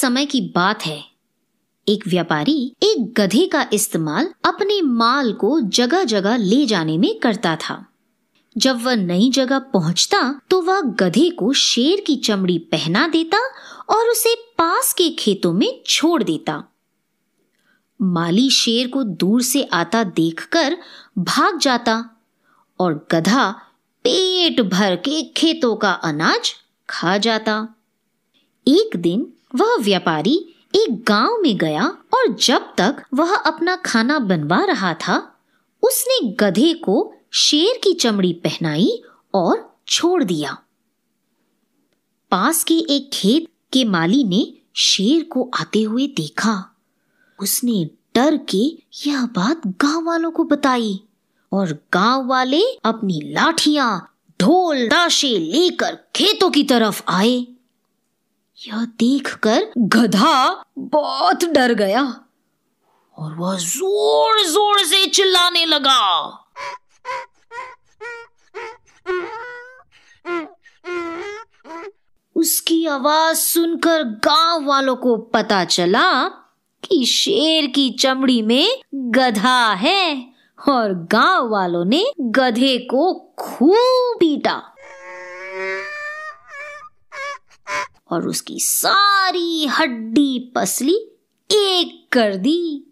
समय की बात है एक व्यापारी एक गधे का इस्तेमाल अपने माल को जगह जगह ले जाने में करता था जब वह नई जगह पहुंचता तो वह गधे को शेर की चमड़ी पहना देता और उसे पास के खेतों में छोड़ देता माली शेर को दूर से आता देखकर भाग जाता और गधा पेट भर के खेतों का अनाज खा जाता एक दिन वह व्यापारी एक गांव में गया और जब तक वह अपना खाना बनवा रहा था उसने गधे को शेर की चमड़ी पहनाई और छोड़ दिया पास के एक खेत के माली ने शेर को आते हुए देखा उसने डर के यह बात गांव वालों को बताई और गांव वाले अपनी लाठियां ढोल ताशे लेकर खेतों की तरफ आए यह देखकर गधा बहुत डर गया और वह जोर जोर से चिल्लाने लगा उसकी आवाज सुनकर गांव वालों को पता चला कि शेर की चमड़ी में गधा है और गांव वालों ने गधे को खूब पीटा और उसकी सारी हड्डी पसली एक कर दी